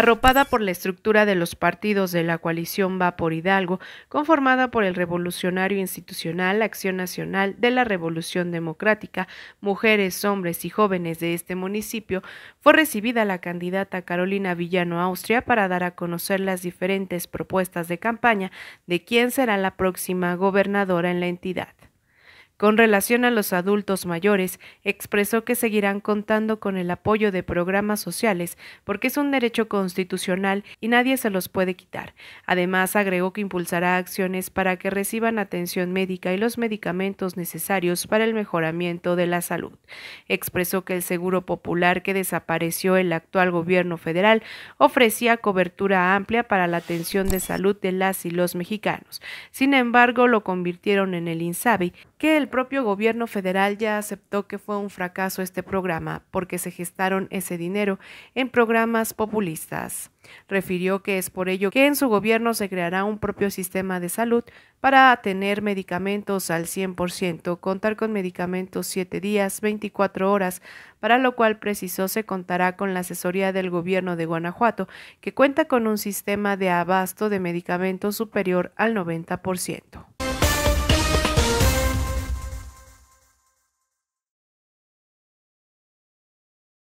arropada por la estructura de los partidos de la coalición Vapor Hidalgo, conformada por el Revolucionario Institucional, Acción Nacional de la Revolución Democrática, mujeres, hombres y jóvenes de este municipio, fue recibida la candidata Carolina Villano Austria para dar a conocer las diferentes propuestas de campaña de quién será la próxima gobernadora en la entidad. Con relación a los adultos mayores, expresó que seguirán contando con el apoyo de programas sociales porque es un derecho constitucional y nadie se los puede quitar. Además, agregó que impulsará acciones para que reciban atención médica y los medicamentos necesarios para el mejoramiento de la salud. Expresó que el Seguro Popular que desapareció el actual gobierno federal ofrecía cobertura amplia para la atención de salud de las y los mexicanos. Sin embargo, lo convirtieron en el INSABI, que el propio gobierno federal ya aceptó que fue un fracaso este programa porque se gestaron ese dinero en programas populistas. Refirió que es por ello que en su gobierno se creará un propio sistema de salud para tener medicamentos al 100%, contar con medicamentos 7 días, 24 horas, para lo cual precisó se contará con la asesoría del gobierno de Guanajuato, que cuenta con un sistema de abasto de medicamentos superior al 90%.